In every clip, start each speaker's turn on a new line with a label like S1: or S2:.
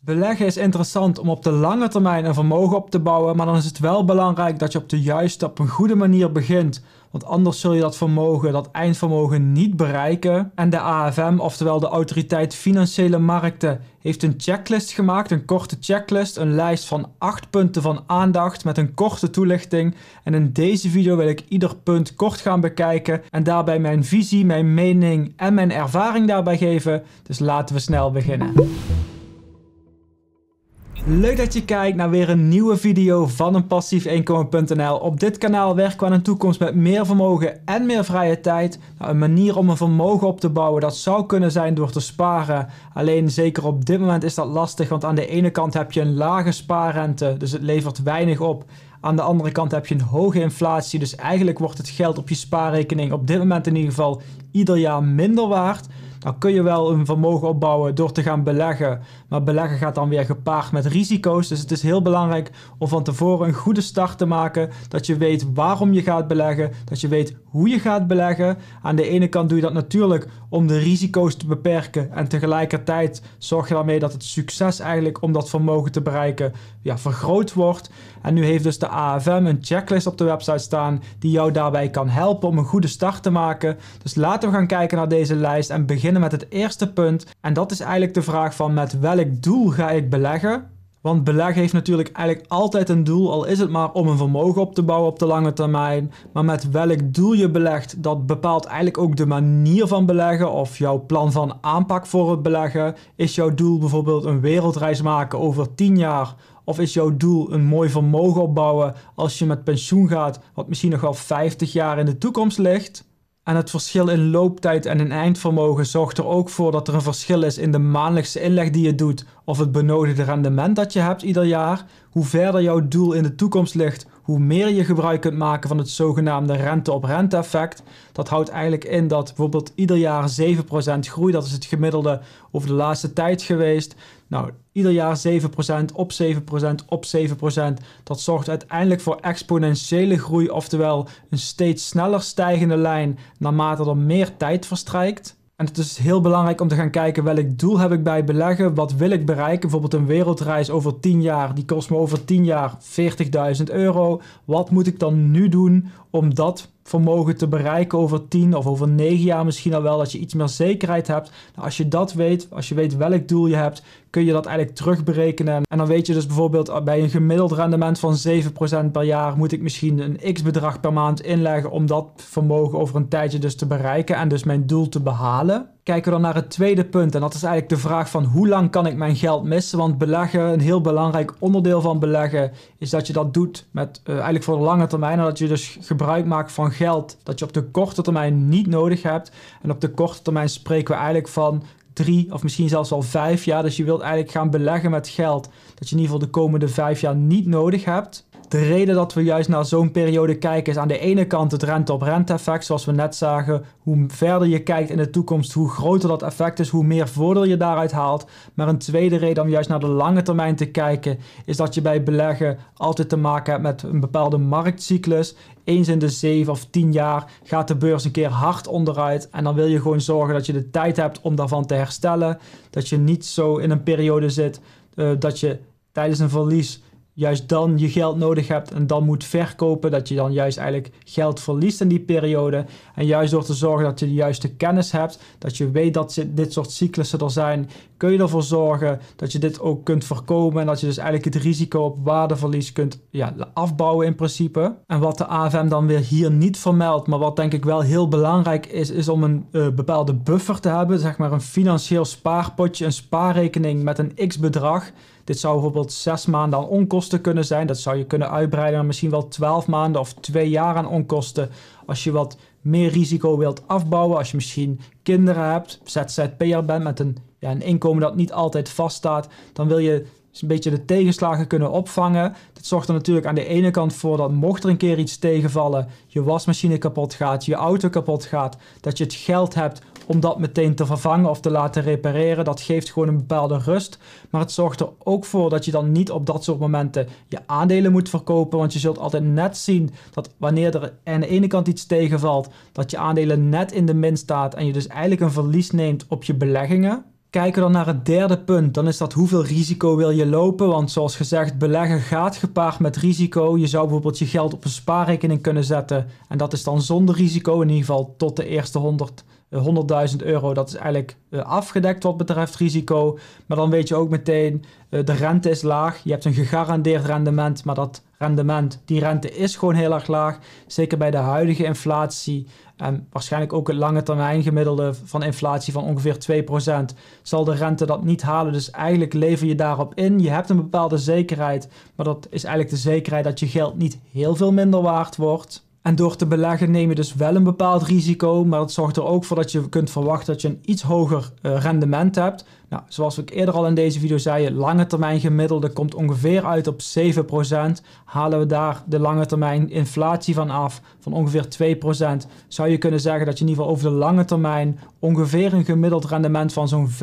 S1: Beleggen is interessant om op de lange termijn een vermogen op te bouwen, maar dan is het wel belangrijk dat je op de juiste, op een goede manier begint. Want anders zul je dat vermogen, dat eindvermogen niet bereiken. En de AFM, oftewel de Autoriteit Financiële Markten, heeft een checklist gemaakt, een korte checklist, een lijst van 8 punten van aandacht met een korte toelichting. En in deze video wil ik ieder punt kort gaan bekijken en daarbij mijn visie, mijn mening en mijn ervaring daarbij geven. Dus laten we snel beginnen. Leuk dat je kijkt naar weer een nieuwe video van een passiefinkomen.nl. Op dit kanaal werken we aan een toekomst met meer vermogen en meer vrije tijd. Nou, een manier om een vermogen op te bouwen dat zou kunnen zijn door te sparen. Alleen zeker op dit moment is dat lastig, want aan de ene kant heb je een lage spaarrente, dus het levert weinig op. Aan de andere kant heb je een hoge inflatie, dus eigenlijk wordt het geld op je spaarrekening op dit moment in ieder geval ieder jaar minder waard dan kun je wel een vermogen opbouwen door te gaan beleggen. Maar beleggen gaat dan weer gepaard met risico's. Dus het is heel belangrijk om van tevoren een goede start te maken. Dat je weet waarom je gaat beleggen. Dat je weet hoe je gaat beleggen. Aan de ene kant doe je dat natuurlijk om de risico's te beperken. En tegelijkertijd zorg je daarmee dat het succes eigenlijk om dat vermogen te bereiken ja, vergroot wordt. En nu heeft dus de AFM een checklist op de website staan die jou daarbij kan helpen om een goede start te maken. Dus laten we gaan kijken naar deze lijst en beginnen beginnen met het eerste punt. En dat is eigenlijk de vraag van met welk doel ga ik beleggen? Want beleggen heeft natuurlijk eigenlijk altijd een doel, al is het maar om een vermogen op te bouwen op de lange termijn. Maar met welk doel je belegt, dat bepaalt eigenlijk ook de manier van beleggen of jouw plan van aanpak voor het beleggen. Is jouw doel bijvoorbeeld een wereldreis maken over 10 jaar? Of is jouw doel een mooi vermogen opbouwen als je met pensioen gaat, wat misschien nog wel 50 jaar in de toekomst ligt? En het verschil in looptijd en in eindvermogen zorgt er ook voor dat er een verschil is in de maandelijkse inleg die je doet of het benodigde rendement dat je hebt ieder jaar. Hoe verder jouw doel in de toekomst ligt, hoe meer je gebruik kunt maken van het zogenaamde rente-op-rente effect. Dat houdt eigenlijk in dat bijvoorbeeld ieder jaar 7% groei, dat is het gemiddelde over de laatste tijd geweest. Nou, ieder jaar 7% op 7% op 7%. Dat zorgt uiteindelijk voor exponentiële groei, oftewel een steeds sneller stijgende lijn naarmate er meer tijd verstrijkt. En het is heel belangrijk om te gaan kijken welk doel heb ik bij beleggen, wat wil ik bereiken. Bijvoorbeeld een wereldreis over 10 jaar, die kost me over 10 jaar 40.000 euro. Wat moet ik dan nu doen om dat vermogen te bereiken over 10 of over 9 jaar misschien al wel. dat je iets meer zekerheid hebt. Nou, als je dat weet, als je weet welk doel je hebt, kun je dat eigenlijk terugberekenen. En dan weet je dus bijvoorbeeld eh, bij een gemiddeld rendement van 7% per jaar moet ik misschien een x bedrag per maand inleggen om dat vermogen over een tijdje dus te bereiken en dus mijn doel te behalen kijken we dan naar het tweede punt. En dat is eigenlijk de vraag van hoe lang kan ik mijn geld missen? Want beleggen, een heel belangrijk onderdeel van beleggen, is dat je dat doet met eh, eigenlijk voor de lange termijn. En dat je dus gebruik maakt van geld dat je op de korte termijn niet nodig hebt. En op de korte termijn spreken we eigenlijk van drie of misschien zelfs al vijf jaar. Dus je wilt eigenlijk gaan beleggen met geld dat je in ieder geval de komende vijf jaar niet nodig hebt. De reden dat we juist naar zo'n periode kijken is aan de ene kant het rente-op-rente effect, zoals we net zagen. Hoe verder je kijkt in de toekomst, hoe groter dat effect is, hoe meer voordeel je daaruit haalt. Maar een tweede reden om juist naar de lange termijn te kijken, is dat je bij beleggen altijd te maken hebt met een bepaalde marktcyclus. Eens in de 7 of 10 jaar gaat de beurs een keer hard onderuit. En dan wil je gewoon zorgen dat je de tijd hebt om daarvan te herstellen. Dat je niet zo in een periode zit eh, dat je tijdens een verlies juist dan je geld nodig hebt en dan moet verkopen, dat je dan juist eigenlijk geld verliest in die periode. En juist door te zorgen dat je de juiste kennis hebt, dat je weet dat dit soort cyclussen er zijn, kun je ervoor zorgen dat je dit ook kunt voorkomen en dat je dus eigenlijk het risico op waardeverlies kunt ja, afbouwen in principe. En wat de AFM dan weer hier niet vermeldt, maar wat denk ik wel heel belangrijk is, is om een eh, bepaalde buffer te hebben, zeg maar een financieel spaarpotje, een spaarrekening met een x bedrag dit zou bijvoorbeeld zes maanden aan onkosten kunnen zijn. Dat zou je kunnen uitbreiden naar misschien wel twaalf maanden of twee jaar aan onkosten. Als je wat meer risico wilt afbouwen, als je misschien kinderen hebt, ZZP'er bent met een, ja, een inkomen dat niet altijd vaststaat, dan wil je een beetje de tegenslagen kunnen opvangen. Dat zorgt er natuurlijk aan de ene kant voor dat mocht er een keer iets tegenvallen, je wasmachine kapot gaat, je auto kapot gaat, dat je het geld hebt om dat meteen te vervangen of te laten repareren. Dat geeft gewoon een bepaalde rust. Maar het zorgt er ook voor dat je dan niet op dat soort momenten je aandelen moet verkopen. Want je zult altijd net zien dat wanneer er aan de ene kant iets tegenvalt, dat je aandelen net in de min staat en je dus eigenlijk een verlies neemt op je beleggingen. Kijken we dan naar het derde punt, dan is dat hoeveel risico wil je lopen? Want zoals gezegd, beleggen gaat gepaard met risico. Je zou bijvoorbeeld je geld op een spaarrekening kunnen zetten en dat is dan zonder risico, in ieder geval tot de eerste 100 100.000 eh, euro, dat is eigenlijk eh, afgedekt wat betreft risico. Maar dan weet je ook meteen, eh, de rente is laag. Je hebt een gegarandeerd rendement, maar dat rendement, die rente is gewoon heel erg laag. Zeker bij de huidige inflatie en waarschijnlijk ook het lange termijn gemiddelde van inflatie van ongeveer 2%, zal de rente dat niet halen. Dus eigenlijk lever je daarop in. Je hebt een bepaalde zekerheid, maar dat is eigenlijk de zekerheid dat je geld niet heel veel minder waard wordt. En door te beleggen neem je dus wel een bepaald risico, maar dat zorgt er ook voor dat je kunt verwachten dat je een iets hoger eh, rendement hebt. Nou, zoals ik eerder al in deze video zei, lange termijn gemiddelde komt ongeveer uit op 7%. Halen we daar de lange termijn inflatie van af, van ongeveer 2%, zou je kunnen zeggen dat je in ieder geval over de lange termijn ongeveer een gemiddeld rendement van zo'n 5%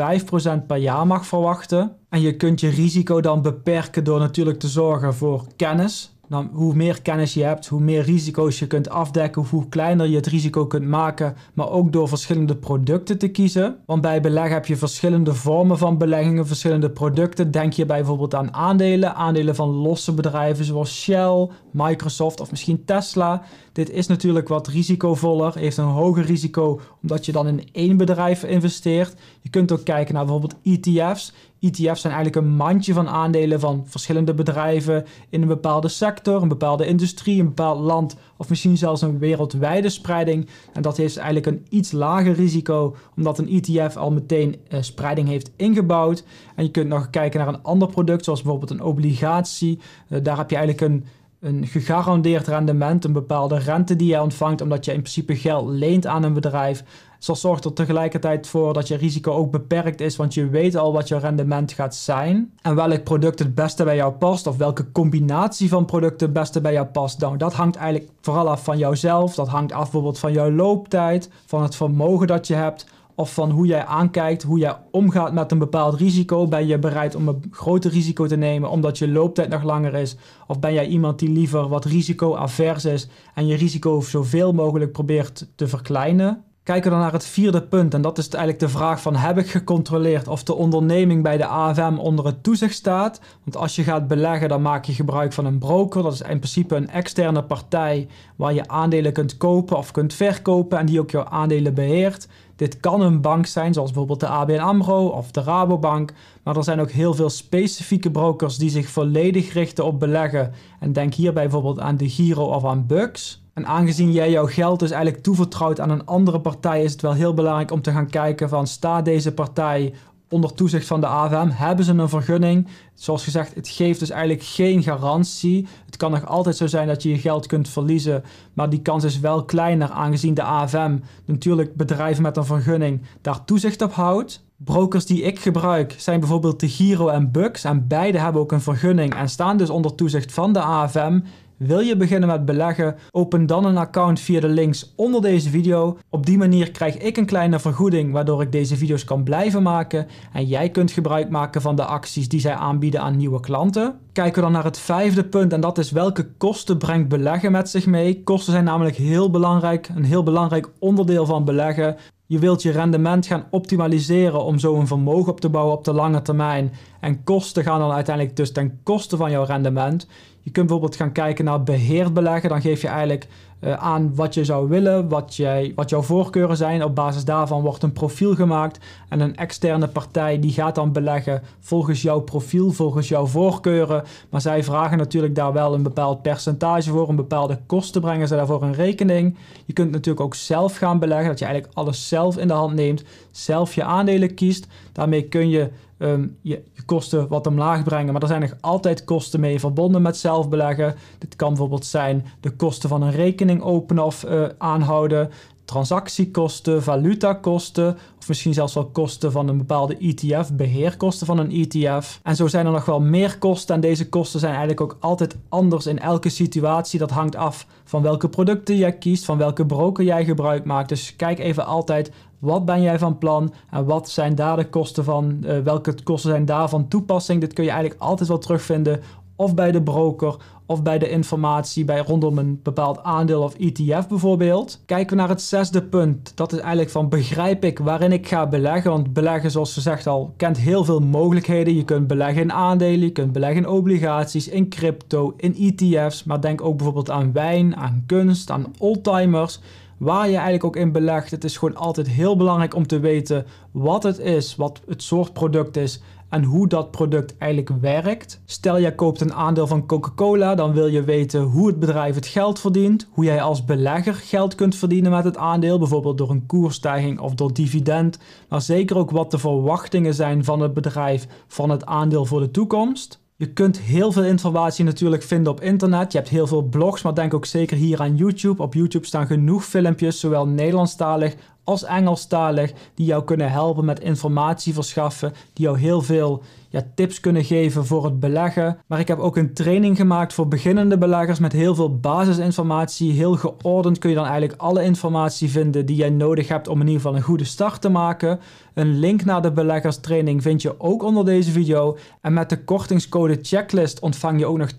S1: per jaar mag verwachten. En je kunt je risico dan beperken door natuurlijk te zorgen voor kennis hoe meer kennis je hebt, hoe meer risico's je kunt afdekken, hoe kleiner je het risico kunt maken, maar ook door verschillende producten te kiezen. Want bij beleggen heb je verschillende vormen van beleggingen, verschillende producten. Denk je bijvoorbeeld aan aandelen, aandelen van losse bedrijven zoals Shell, Microsoft of misschien Tesla. Dit is natuurlijk wat risicovoller, heeft een hoger risico omdat je dan in één bedrijf investeert. Je kunt ook kijken naar bijvoorbeeld ETF's. ETF's zijn eigenlijk een mandje van aandelen van verschillende bedrijven in een bepaalde sector, een bepaalde industrie, een bepaald land of misschien zelfs een wereldwijde spreiding. En dat heeft eigenlijk een iets lager risico, omdat een ETF al meteen eh, spreiding heeft ingebouwd. En je kunt nog kijken naar een ander product, zoals bijvoorbeeld een obligatie. Eh, daar heb je eigenlijk een een gegarandeerd rendement, een bepaalde rente die je ontvangt, omdat je in principe geld leent aan een bedrijf. Zo zorgt er tegelijkertijd voor dat je risico ook beperkt is, want je weet al wat je rendement gaat zijn en welk product het beste bij jou past of welke combinatie van producten het beste bij jou past. Nou, dat hangt eigenlijk vooral af van jouzelf, dat hangt af bijvoorbeeld van jouw looptijd, van het vermogen dat je hebt of van hoe jij aankijkt, hoe jij omgaat met een bepaald risico. Ben je bereid om een groter risico te nemen omdat je looptijd nog langer is? Of ben jij iemand die liever wat risico is en je risico zoveel mogelijk probeert te verkleinen? Kijken we dan naar het vierde punt en dat is eigenlijk de vraag van heb ik gecontroleerd of de onderneming bij de AFM onder het toezicht staat? Want als je gaat beleggen dan maak je gebruik van een broker, dat is in principe een externe partij waar je aandelen kunt kopen of kunt verkopen en die ook jouw aandelen beheert. Dit kan een bank zijn, zoals bijvoorbeeld de ABN AMRO of de Rabobank. Maar er zijn ook heel veel specifieke brokers die zich volledig richten op beleggen. En denk hierbij bijvoorbeeld aan de Giro of aan Bux. En aangezien jij jouw geld dus eigenlijk toevertrouwt aan een andere partij, is het wel heel belangrijk om te gaan kijken van staat deze partij onder toezicht van de AFM hebben ze een vergunning. Zoals gezegd, het geeft dus eigenlijk geen garantie. Het kan nog altijd zo zijn dat je je geld kunt verliezen, maar die kans is wel kleiner aangezien de AFM natuurlijk bedrijven met een vergunning daar toezicht op houdt. Brokers die ik gebruik zijn bijvoorbeeld de Giro en Bux en beide hebben ook een vergunning en staan dus onder toezicht van de AFM. Wil je beginnen met beleggen? Open dan een account via de links onder deze video. Op die manier krijg ik een kleine vergoeding waardoor ik deze video's kan blijven maken en jij kunt gebruik maken van de acties die zij aanbieden aan nieuwe klanten. Kijken we dan naar het vijfde punt en dat is welke kosten brengt beleggen met zich mee. Kosten zijn namelijk heel belangrijk, een heel belangrijk onderdeel van beleggen. Je wilt je rendement gaan optimaliseren om zo een vermogen op te bouwen op de lange termijn. En kosten gaan dan uiteindelijk dus ten koste van jouw rendement. Je kunt bijvoorbeeld gaan kijken naar beheerd beleggen. Dan geef je eigenlijk eh, aan wat je zou willen, wat, jij, wat jouw voorkeuren zijn. Op basis daarvan wordt een profiel gemaakt en een externe partij die gaat dan beleggen volgens jouw profiel, volgens jouw voorkeuren. Maar zij vragen natuurlijk daar wel een bepaald percentage voor, een bepaalde kosten brengen ze daarvoor in rekening. Je kunt natuurlijk ook zelf gaan beleggen, dat je eigenlijk alles zelf in de hand neemt, zelf je aandelen kiest. Daarmee kun je ehm, je, je, kosten wat omlaag brengen. Maar er zijn nog altijd kosten mee verbonden met zelf beleggen. Dit kan bijvoorbeeld zijn de kosten van een rekening rekening openen of eh, aanhouden, transactiekosten, valutakosten of misschien zelfs wel kosten van een bepaalde ETF, beheerkosten van een ETF. En zo zijn er nog wel meer kosten en deze kosten zijn eigenlijk ook altijd anders in elke situatie. Dat hangt af van welke producten jij kiest, van welke broker jij gebruik maakt. Dus kijk even altijd wat ben jij van plan en wat zijn daar de kosten van, eh, welke kosten zijn daar van toepassing. Dit kun je eigenlijk altijd wel terugvinden of bij de broker of bij de informatie bij rondom een bepaald aandeel of ETF bijvoorbeeld. Kijken we naar het zesde punt. Dat is eigenlijk van begrijp ik waarin ik ga beleggen. Want beleggen, zoals gezegd al, kent heel veel mogelijkheden. Je kunt beleggen in aandelen, je kunt beleggen in obligaties, in crypto, in ETF's. Maar denk ook bijvoorbeeld aan wijn, aan kunst, aan oldtimers waar je eigenlijk ook in belegt. Het is gewoon altijd heel belangrijk om te weten wat het is, wat het soort product is en hoe dat product eigenlijk werkt. Stel jij koopt een aandeel van Coca-Cola, dan wil je weten hoe het bedrijf het geld verdient, hoe jij als belegger geld kunt verdienen met het aandeel, bijvoorbeeld door een koersstijging of door dividend, maar zeker ook wat de verwachtingen zijn van het bedrijf van het aandeel voor de toekomst. Je kunt heel veel informatie natuurlijk vinden op internet. Je hebt heel veel blogs, maar denk ook zeker hier aan YouTube. Op YouTube staan genoeg filmpjes, zowel Nederlandstalig als Engelstalig, die jou kunnen helpen met informatie verschaffen, die jou heel veel ja, tips kunnen geven voor het beleggen. Maar ik heb ook een training gemaakt voor beginnende beleggers met heel veel basisinformatie. Heel geordend kun je dan eigenlijk alle informatie vinden die jij nodig hebt om in ieder geval een goede start te maken. Een link naar de beleggerstraining vind je ook onder deze video. En met de kortingscode checklist ontvang je ook nog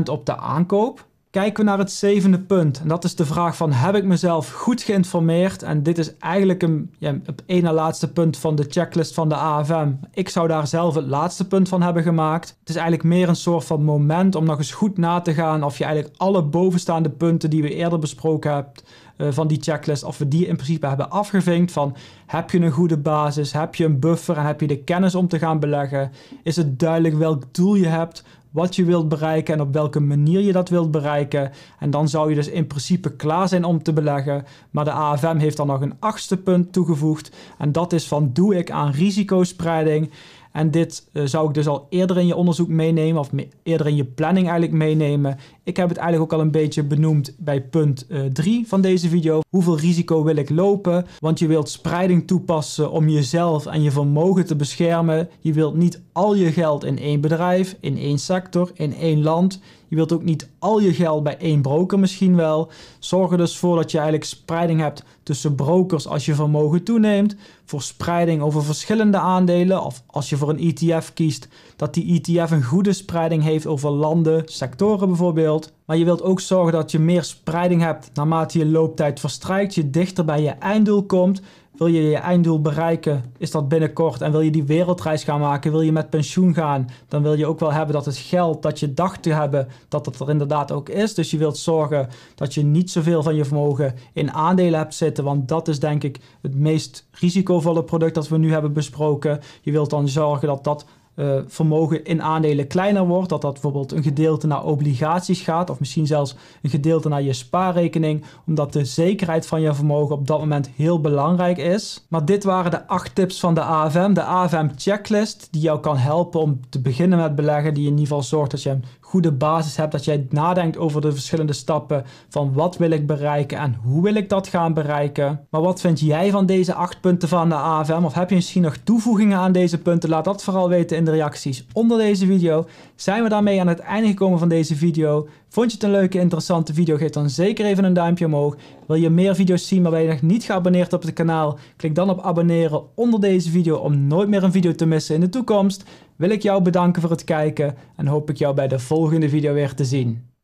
S1: 10% op de aankoop. Kijken we naar het zevende punt. En dat is de vraag van heb ik mezelf goed geïnformeerd? En dit is eigenlijk een, ja, het ene laatste punt van de checklist van de AFM. Ik zou daar zelf het laatste punt van hebben gemaakt. Het is eigenlijk meer een soort van moment om nog eens goed na te gaan of je eigenlijk alle bovenstaande punten die we eerder besproken hebben eh, van die checklist, of we die in principe hebben afgevinkt van heb je een goede basis, heb je een buffer en heb je de kennis om te gaan beleggen? Is het duidelijk welk doel je hebt? wat je wilt bereiken en op welke manier je dat wilt bereiken. En dan zou je dus in principe klaar zijn om te beleggen. Maar de AFM heeft dan nog een achtste punt toegevoegd en dat is van doe ik aan risicospreiding. En dit eh, zou ik dus al eerder in je onderzoek meenemen, of eerder in je planning eigenlijk meenemen. Ik heb het eigenlijk ook al een beetje benoemd bij punt 3 eh, van deze video. Hoeveel risico wil ik lopen? Want je wilt spreiding toepassen om jezelf en je vermogen te beschermen. Je wilt niet al je geld in één bedrijf, in één sector, in één land. Je wilt ook niet al je geld bij één broker misschien wel. Zorg er dus voor dat je eigenlijk spreiding hebt tussen brokers als je vermogen toeneemt. Voor spreiding over verschillende aandelen of als je voor een ETF kiest, dat die ETF een goede spreiding heeft over landen, sectoren bijvoorbeeld. Maar je wilt ook zorgen dat je meer spreiding hebt naarmate je looptijd verstrijkt, je dichter bij je einddoel komt wil je je einddoel bereiken, is dat binnenkort. En wil je die wereldreis gaan maken, wil je met pensioen gaan, dan wil je ook wel hebben dat het geld dat je dacht te hebben, dat dat er inderdaad ook is. Dus je wilt zorgen dat je niet zoveel van je vermogen in aandelen hebt zitten, want dat is denk ik het meest risicovolle product dat we nu hebben besproken. Je wilt dan zorgen dat dat eh, vermogen in aandelen kleiner wordt, dat dat bijvoorbeeld een gedeelte naar obligaties gaat, of misschien zelfs een gedeelte naar je spaarrekening, omdat de zekerheid van je vermogen op dat moment heel belangrijk is. Maar dit waren de acht tips van de AFM, de AFM checklist, die jou kan helpen om te beginnen met beleggen, die in ieder geval zorgt dat je hem goede basis hebt. Dat jij nadenkt over de verschillende stappen van wat wil ik bereiken en hoe wil ik dat gaan bereiken. Maar wat vind jij van deze acht punten van de AFM? Of heb je misschien nog toevoegingen aan deze punten? Laat dat vooral weten in de reacties onder deze video. Zijn we daarmee aan het einde gekomen van deze video. Vond je het een leuke, interessante video? Geef dan zeker even een duimpje omhoog. Wil je meer video's zien, maar ben je nog niet geabonneerd op het kanaal? Klik dan op abonneren onder deze video om nooit meer een video te missen in de toekomst. Wil ik jou bedanken voor het kijken en hoop ik jou bij de volgende video weer te zien.